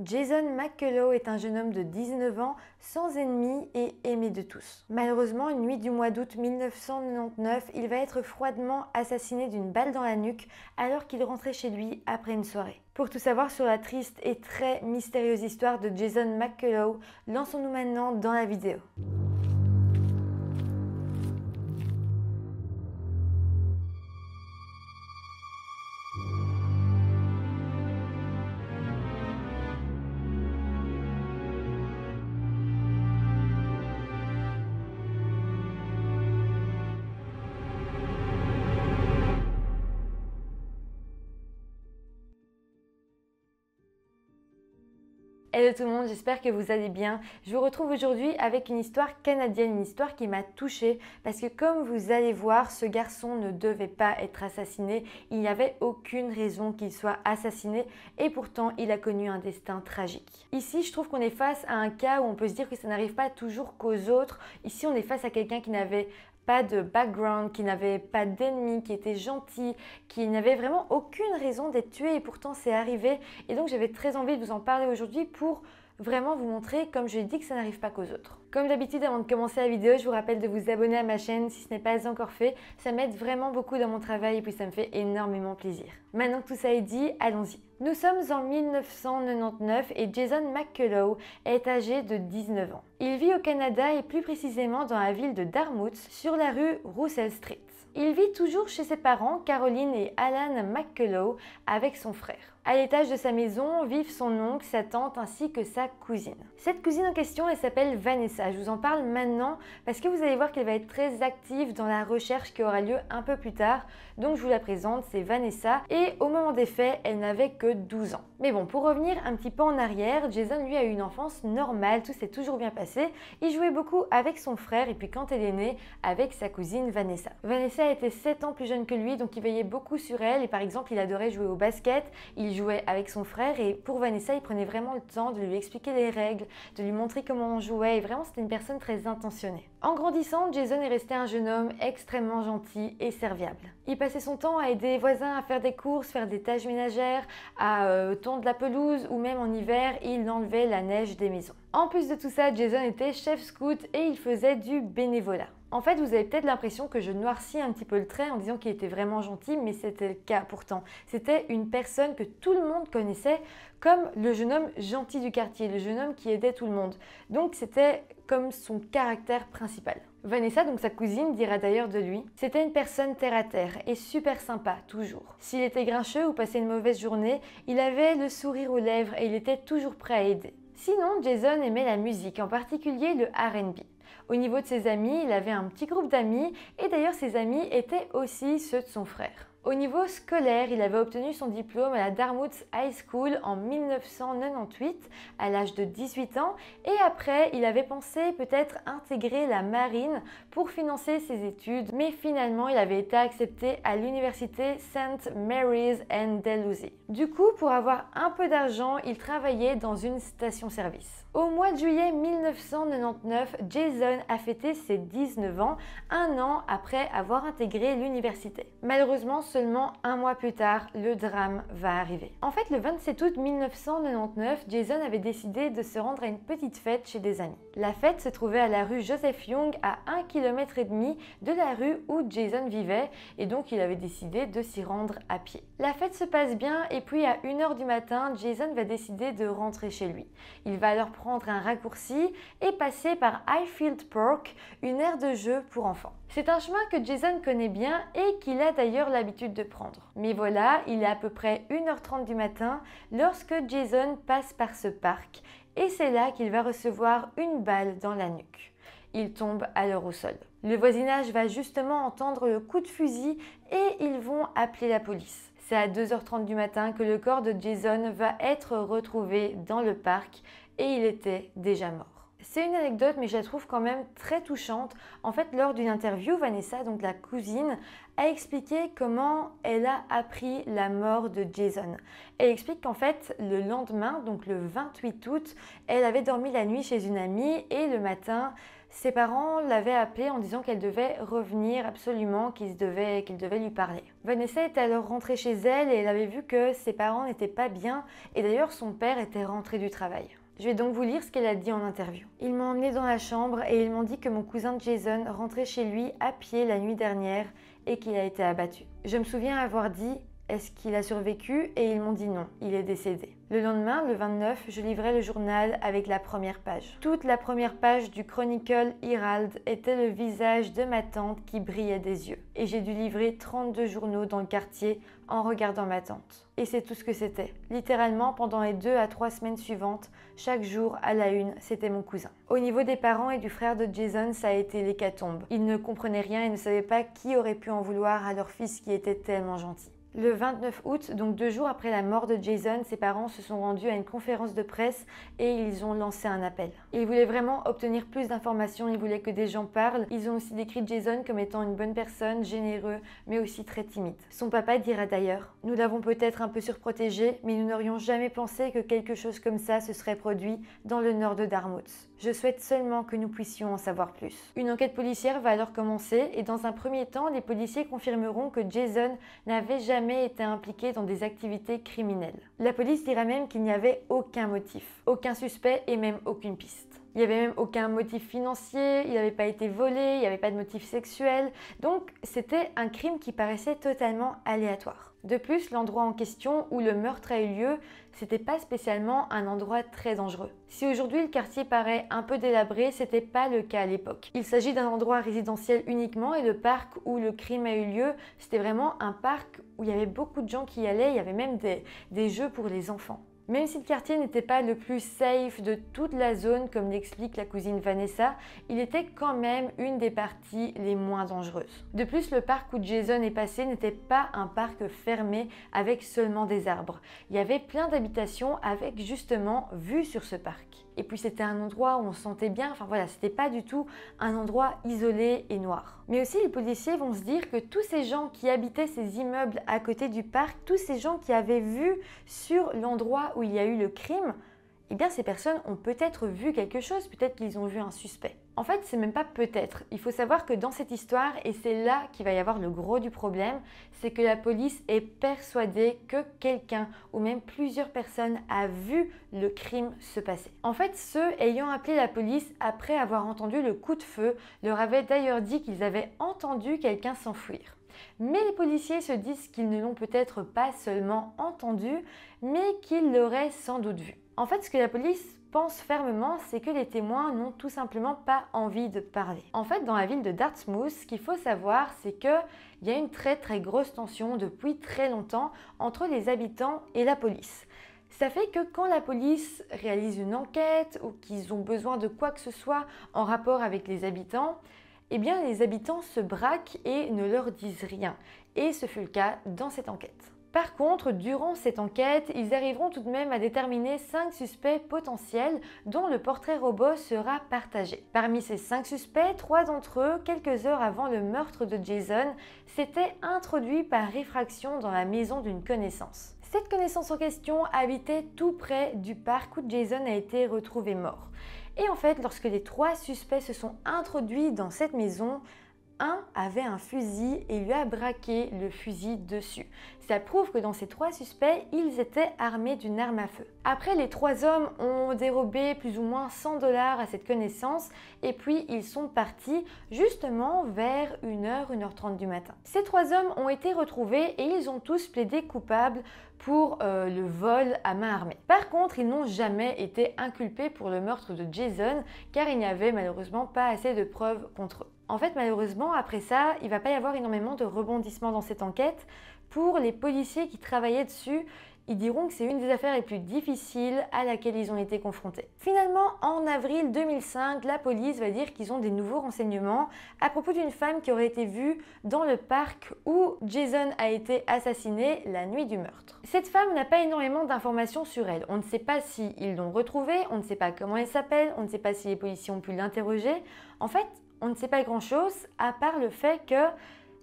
Jason McCullough est un jeune homme de 19 ans, sans ennemis et aimé de tous. Malheureusement, une nuit du mois d'août 1999, il va être froidement assassiné d'une balle dans la nuque alors qu'il rentrait chez lui après une soirée. Pour tout savoir sur la triste et très mystérieuse histoire de Jason McCullough, lançons-nous maintenant dans la vidéo. Salut tout le monde, j'espère que vous allez bien. Je vous retrouve aujourd'hui avec une histoire canadienne, une histoire qui m'a touchée parce que comme vous allez voir, ce garçon ne devait pas être assassiné. Il n'y avait aucune raison qu'il soit assassiné et pourtant il a connu un destin tragique. Ici, je trouve qu'on est face à un cas où on peut se dire que ça n'arrive pas toujours qu'aux autres. Ici, on est face à quelqu'un qui n'avait pas de background, qui n'avait pas d'ennemis, qui était gentil, qui n'avait vraiment aucune raison d'être tué et pourtant c'est arrivé. Et donc j'avais très envie de vous en parler aujourd'hui pour vraiment vous montrer, comme je l'ai dit, que ça n'arrive pas qu'aux autres. Comme d'habitude, avant de commencer la vidéo, je vous rappelle de vous abonner à ma chaîne si ce n'est pas encore fait. Ça m'aide vraiment beaucoup dans mon travail et puis ça me fait énormément plaisir. Maintenant que tout ça est dit, allons-y. Nous sommes en 1999 et Jason McCullough est âgé de 19 ans. Il vit au Canada et plus précisément dans la ville de Dartmouth sur la rue Russell Street. Il vit toujours chez ses parents, Caroline et Alan McCullough, avec son frère. À l'étage de sa maison vivent son oncle, sa tante ainsi que sa cousine. Cette cousine en question, elle s'appelle Vanessa. Je vous en parle maintenant parce que vous allez voir qu'elle va être très active dans la recherche qui aura lieu un peu plus tard. Donc je vous la présente, c'est Vanessa. Et au moment des faits, elle n'avait que 12 ans. Mais bon, pour revenir un petit peu en arrière, Jason lui a eu une enfance normale, tout s'est toujours bien passé. Il jouait beaucoup avec son frère et puis quand elle est née, avec sa cousine Vanessa. Vanessa était 7 ans plus jeune que lui, donc il veillait beaucoup sur elle et par exemple, il adorait jouer au basket. Il il jouait avec son frère et pour Vanessa, il prenait vraiment le temps de lui expliquer les règles, de lui montrer comment on jouait et vraiment c'était une personne très intentionnée. En grandissant, Jason est resté un jeune homme extrêmement gentil et serviable. Il passait son temps à aider les voisins à faire des courses, faire des tâches ménagères, à euh, tondre la pelouse ou même en hiver, il enlevait la neige des maisons. En plus de tout ça, Jason était chef scout et il faisait du bénévolat en fait, vous avez peut-être l'impression que je noircis un petit peu le trait en disant qu'il était vraiment gentil, mais c'était le cas pourtant. C'était une personne que tout le monde connaissait comme le jeune homme gentil du quartier, le jeune homme qui aidait tout le monde. Donc c'était comme son caractère principal. Vanessa, donc sa cousine, dira d'ailleurs de lui C'était une personne terre à terre et super sympa, toujours. S'il était grincheux ou passait une mauvaise journée, il avait le sourire aux lèvres et il était toujours prêt à aider. Sinon, Jason aimait la musique, en particulier le RB. Au niveau de ses amis, il avait un petit groupe d'amis et d'ailleurs ses amis étaient aussi ceux de son frère. Au niveau scolaire, il avait obtenu son diplôme à la Dartmouth High School en 1998 à l'âge de 18 ans et après, il avait pensé peut-être intégrer la marine pour financer ses études, mais finalement, il avait été accepté à l'université St. Mary's and Dalhousie. Du coup, pour avoir un peu d'argent, il travaillait dans une station-service. Au mois de juillet 1999, Jason a fêté ses 19 ans, un an après avoir intégré l'université. Malheureusement, seulement un mois plus tard, le drame va arriver. En fait, le 27 août 1999, Jason avait décidé de se rendre à une petite fête chez des amis. La fête se trouvait à la rue Joseph Young, à 1,5 km de la rue où Jason vivait, et donc il avait décidé de s'y rendre à pied. La fête se passe bien, et puis à 1h du matin, Jason va décider de rentrer chez lui. Il va alors prendre un raccourci et passer par Highfield Park, une aire de jeu pour enfants. C'est un chemin que Jason connaît bien et qu'il a d'ailleurs l'habitude de prendre. Mais voilà, il est à peu près 1h30 du matin lorsque Jason passe par ce parc et c'est là qu'il va recevoir une balle dans la nuque. Il tombe alors au sol. Le voisinage va justement entendre le coup de fusil et ils vont appeler la police. C'est à 2h30 du matin que le corps de Jason va être retrouvé dans le parc et il était déjà mort. C'est une anecdote, mais je la trouve quand même très touchante. En fait, lors d'une interview, Vanessa, donc la cousine, a expliqué comment elle a appris la mort de Jason. Elle explique qu'en fait, le lendemain, donc le 28 août, elle avait dormi la nuit chez une amie et le matin, ses parents l'avaient appelée en disant qu'elle devait revenir absolument, qu'ils devaient, lui parler. Vanessa était alors rentrée chez elle et elle avait vu que ses parents n'étaient pas bien et d'ailleurs son père était rentré du travail. Je vais donc vous lire ce qu'elle a dit en interview. Ils m'ont emmené dans la chambre et ils m'ont dit que mon cousin Jason rentrait chez lui à pied la nuit dernière et qu'il a été abattu. Je me souviens avoir dit est-ce qu'il a survécu Et ils m'ont dit non, il est décédé. Le lendemain, le 29, je livrais le journal avec la première page. Toute la première page du Chronicle Herald était le visage de ma tante qui brillait des yeux. Et j'ai dû livrer 32 journaux dans le quartier en regardant ma tante. Et c'est tout ce que c'était. Littéralement, pendant les deux à trois semaines suivantes, chaque jour à la une, c'était mon cousin. Au niveau des parents et du frère de Jason, ça a été l'hécatombe. Ils ne comprenaient rien et ne savaient pas qui aurait pu en vouloir à leur fils qui était tellement gentil. Le 29 août, donc deux jours après la mort de Jason, ses parents se sont rendus à une conférence de presse et ils ont lancé un appel. Ils voulaient vraiment obtenir plus d'informations, ils voulaient que des gens parlent. Ils ont aussi décrit Jason comme étant une bonne personne, généreux, mais aussi très timide. Son papa dira d'ailleurs Nous l'avons peut-être un peu surprotégé, mais nous n'aurions jamais pensé que quelque chose comme ça se serait produit dans le nord de Dartmouth. Je souhaite seulement que nous puissions en savoir plus. Une enquête policière va alors commencer et dans un premier temps, les policiers confirmeront que Jason n'avait jamais jamais été impliqué dans des activités criminelles. La police dira même qu'il n'y avait aucun motif, aucun suspect et même aucune piste. Il n'y avait même aucun motif financier, il n'avait pas été volé, il n'y avait pas de motif sexuel, donc c'était un crime qui paraissait totalement aléatoire. De plus, l'endroit en question où le meurtre a eu lieu, c'était pas spécialement un endroit très dangereux. Si aujourd'hui le quartier paraît un peu délabré, c'était pas le cas à l'époque. Il s'agit d'un endroit résidentiel uniquement et le parc où le crime a eu lieu, c'était vraiment un parc où il y avait beaucoup de gens qui y allaient, il y avait même des jeux pour les enfants. Même si le quartier n'était pas le plus safe de toute la zone, comme l'explique la cousine Vanessa, il était quand même une des parties les moins dangereuses. De plus, le parc où Jason est passé n'était pas un parc fermé avec seulement des arbres. Il y avait plein d'habitations avec justement vue sur ce parc. Et puis c'était un endroit où on se sentait bien. Enfin voilà, c'était pas du tout un endroit isolé et noir. Mais aussi, les policiers vont se dire que tous ces gens qui habitaient ces immeubles à côté du parc, tous ces gens qui avaient vu sur l'endroit où il y a eu le crime, eh bien ces personnes ont peut-être vu quelque chose, peut-être qu'ils ont vu un suspect. En fait, c'est même pas peut-être. Il faut savoir que dans cette histoire, et c'est là qu'il va y avoir le gros du problème, c'est que la police est persuadée que quelqu'un ou même plusieurs personnes a vu le crime se passer. En fait, ceux ayant appelé la police après avoir entendu le coup de feu leur avaient d'ailleurs dit qu'ils avaient entendu quelqu'un s'enfuir. Mais les policiers se disent qu'ils ne l'ont peut-être pas seulement entendu, mais qu'ils l'auraient sans doute vu. En fait, ce que la police pense fermement, c'est que les témoins n'ont tout simplement pas envie de parler. En fait, dans la ville de Dartmouth, ce qu'il faut savoir, c'est qu'il y a une très très grosse tension depuis très longtemps entre les habitants et la police. Ça fait que quand la police réalise une enquête ou qu'ils ont besoin de quoi que ce soit en rapport avec les habitants, eh bien les habitants se braquent et ne leur disent rien. Et ce fut le cas dans cette enquête. Par contre, durant cette enquête, ils arriveront tout de même à déterminer 5 suspects potentiels dont le portrait robot sera partagé. Parmi ces 5 suspects, 3 d'entre eux, quelques heures avant le meurtre de Jason, s'étaient introduits par réfraction dans la maison d'une connaissance. Cette connaissance en question habitait tout près du parc où Jason a été retrouvé mort. Et en fait, lorsque les trois suspects se sont introduits dans cette maison, un avait un fusil et lui a braqué le fusil dessus. Ça prouve que dans ces trois suspects, ils étaient armés d'une arme à feu. Après, les trois hommes ont dérobé plus ou moins 100 dollars à cette connaissance et puis ils sont partis justement vers 1h, 1h30 du matin. Ces trois hommes ont été retrouvés et ils ont tous plaidé coupables pour euh, le vol à main armée. Par contre, ils n'ont jamais été inculpés pour le meurtre de Jason car il n'y avait malheureusement pas assez de preuves contre eux. En fait, malheureusement, après ça, il va pas y avoir énormément de rebondissements dans cette enquête. Pour les policiers qui travaillaient dessus, ils diront que c'est une des affaires les plus difficiles à laquelle ils ont été confrontés. Finalement, en avril 2005, la police va dire qu'ils ont des nouveaux renseignements à propos d'une femme qui aurait été vue dans le parc où Jason a été assassiné la nuit du meurtre. Cette femme n'a pas énormément d'informations sur elle. On ne sait pas si ils l'ont retrouvée, on ne sait pas comment elle s'appelle, on ne sait pas si les policiers ont pu l'interroger. En fait, on ne sait pas grand-chose à part le fait que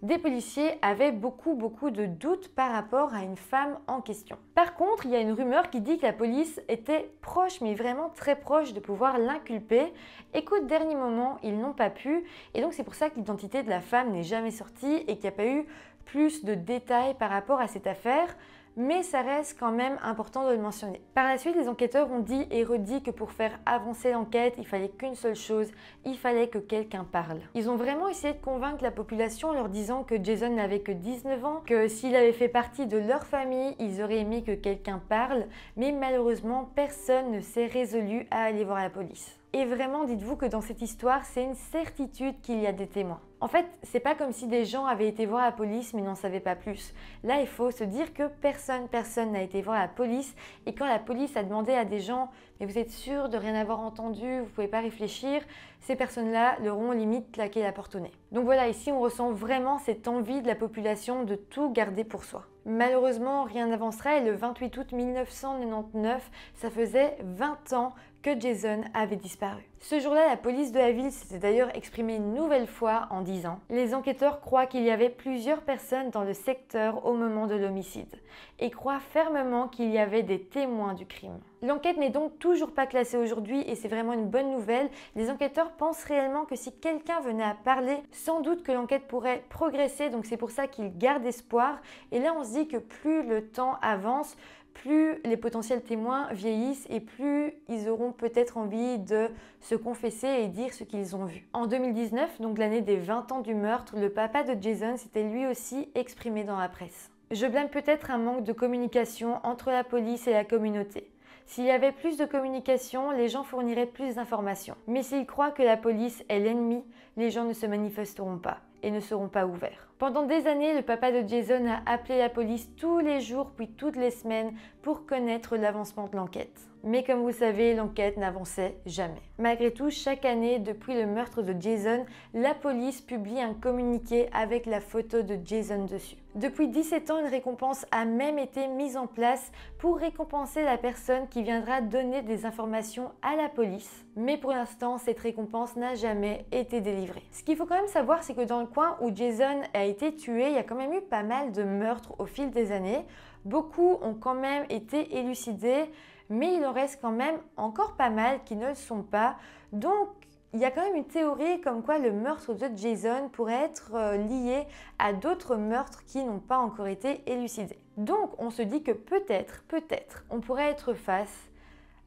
des policiers avaient beaucoup beaucoup de doutes par rapport à une femme en question. Par contre, il y a une rumeur qui dit que la police était proche, mais vraiment très proche de pouvoir l'inculper et qu'au dernier moment, ils n'ont pas pu. Et donc c'est pour ça que l'identité de la femme n'est jamais sortie et qu'il n'y a pas eu plus de détails par rapport à cette affaire mais ça reste quand même important de le mentionner. Par la suite, les enquêteurs ont dit et redit que pour faire avancer l'enquête, il fallait qu'une seule chose, il fallait que quelqu'un parle. Ils ont vraiment essayé de convaincre la population en leur disant que Jason n'avait que 19 ans, que s'il avait fait partie de leur famille, ils auraient aimé que quelqu'un parle, mais malheureusement, personne ne s'est résolu à aller voir la police. Et vraiment, dites-vous que dans cette histoire, c'est une certitude qu'il y a des témoins. En fait, c'est pas comme si des gens avaient été voir la police mais n'en savaient pas plus. Là, il faut se dire que personne, personne n'a été voir la police. Et quand la police a demandé à des gens, mais vous êtes sûr de rien avoir entendu, vous pouvez pas réfléchir, ces personnes-là leur ont limite claqué la porte au nez. Donc voilà, ici on ressent vraiment cette envie de la population de tout garder pour soi. Malheureusement, rien n'avancerait et le 28 août 1999, ça faisait 20 ans que Jason avait disparu. Ce jour-là, la police de la ville s'était d'ailleurs exprimée une nouvelle fois en disant ⁇ Les enquêteurs croient qu'il y avait plusieurs personnes dans le secteur au moment de l'homicide et croient fermement qu'il y avait des témoins du crime. L'enquête n'est donc toujours pas classée aujourd'hui et c'est vraiment une bonne nouvelle. Les enquêteurs pensent réellement que si quelqu'un venait à parler, sans doute que l'enquête pourrait progresser, donc c'est pour ça qu'ils gardent espoir. Et là, on se dit que plus le temps avance, plus les potentiels témoins vieillissent et plus ils auront peut-être envie de se confesser et dire ce qu'ils ont vu. En 2019, donc l'année des 20 ans du meurtre, le papa de Jason s'était lui aussi exprimé dans la presse. Je blâme peut-être un manque de communication entre la police et la communauté. S'il y avait plus de communication, les gens fourniraient plus d'informations. Mais s'ils croient que la police est l'ennemi, les gens ne se manifesteront pas et ne seront pas ouverts. Pendant des années, le papa de Jason a appelé la police tous les jours puis toutes les semaines pour connaître l'avancement de l'enquête. Mais comme vous savez, l'enquête n'avançait jamais. Malgré tout, chaque année, depuis le meurtre de Jason, la police publie un communiqué avec la photo de Jason dessus. Depuis 17 ans, une récompense a même été mise en place pour récompenser la personne qui viendra donner des informations à la police. Mais pour l'instant, cette récompense n'a jamais été délivrée. Ce qu'il faut quand même savoir, c'est que dans le coin où Jason a été tué, il y a quand même eu pas mal de meurtres au fil des années. Beaucoup ont quand même été élucidés, mais il en reste quand même encore pas mal qui ne le sont pas. Donc il y a quand même une théorie comme quoi le meurtre de Jason pourrait être euh, lié à d'autres meurtres qui n'ont pas encore été élucidés. Donc on se dit que peut-être, peut-être, on pourrait être face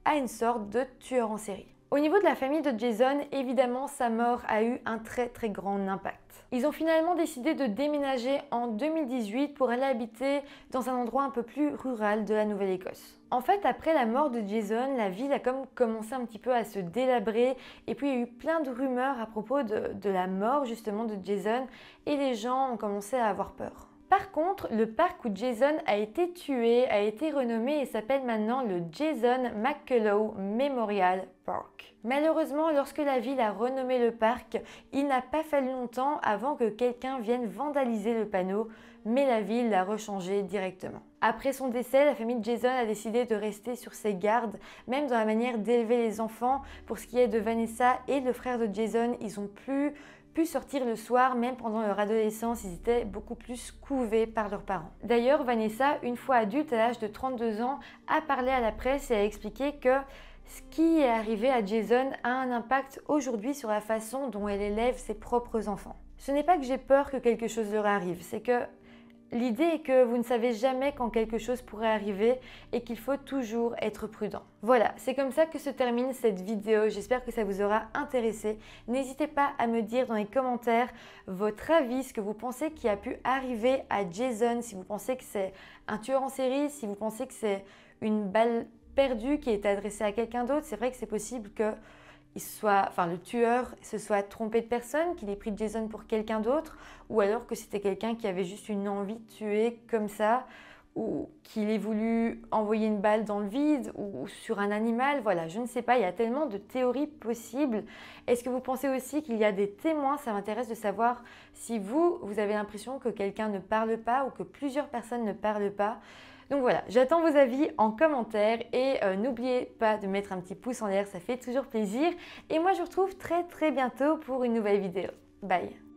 à une sorte de tueur en série. Au niveau de la famille de Jason, évidemment, sa mort a eu un très très grand impact. Ils ont finalement décidé de déménager en 2018 pour aller habiter dans un endroit un peu plus rural de la Nouvelle-Écosse. En fait, après la mort de Jason, la ville a comme commencé un petit peu à se délabrer et puis il y a eu plein de rumeurs à propos de la mort justement de Jason et les gens ont commencé à avoir peur. Par contre, le parc où Jason a été tué a été renommé et s'appelle maintenant le Jason McCullough Memorial Park. Malheureusement, lorsque la ville a renommé le parc, il n'a pas fallu longtemps avant que quelqu'un vienne vandaliser le panneau, mais la ville l'a rechangé directement. Après son décès, la famille de Jason a décidé de rester sur ses gardes, même dans la manière d'élever les enfants. Pour ce qui est de Vanessa et le frère de Jason, ils ont plus pu sortir le soir, même pendant leur adolescence, ils étaient beaucoup plus couvés par leurs parents. D'ailleurs, Vanessa, une fois adulte à l'âge de 32 ans, a parlé à la presse et a expliqué que ce qui est arrivé à Jason a un impact aujourd'hui sur la façon dont elle élève ses propres enfants. Ce n'est pas que j'ai peur que quelque chose leur arrive, c'est que L'idée est que vous ne savez jamais quand quelque chose pourrait arriver et qu'il faut toujours être prudent. Voilà, c'est comme ça que se termine cette vidéo. J'espère que ça vous aura intéressé. N'hésitez pas à me dire dans les commentaires votre avis, ce que vous pensez qui a pu arriver à Jason, si vous pensez que c'est un tueur en série, si vous pensez que c'est une balle perdue qui est adressée à quelqu'un d'autre. C'est vrai que c'est possible que soit, enfin, le tueur se soit trompé de personne, qu'il ait pris Jason pour quelqu'un d'autre, ou alors que c'était quelqu'un qui avait juste une envie de tuer comme ça, ou qu'il ait voulu envoyer une balle dans le vide, ou sur un animal, voilà, je ne sais pas, il y a tellement de théories possibles. Est-ce que vous pensez aussi qu'il y a des témoins Ça m'intéresse de savoir si vous, vous avez l'impression que quelqu'un ne parle pas, ou que plusieurs personnes ne parlent pas. Donc voilà, j'attends vos avis en commentaire et euh, n'oubliez pas de mettre un petit pouce en l'air, ça fait toujours plaisir. Et moi je vous retrouve très très bientôt pour une nouvelle vidéo. Bye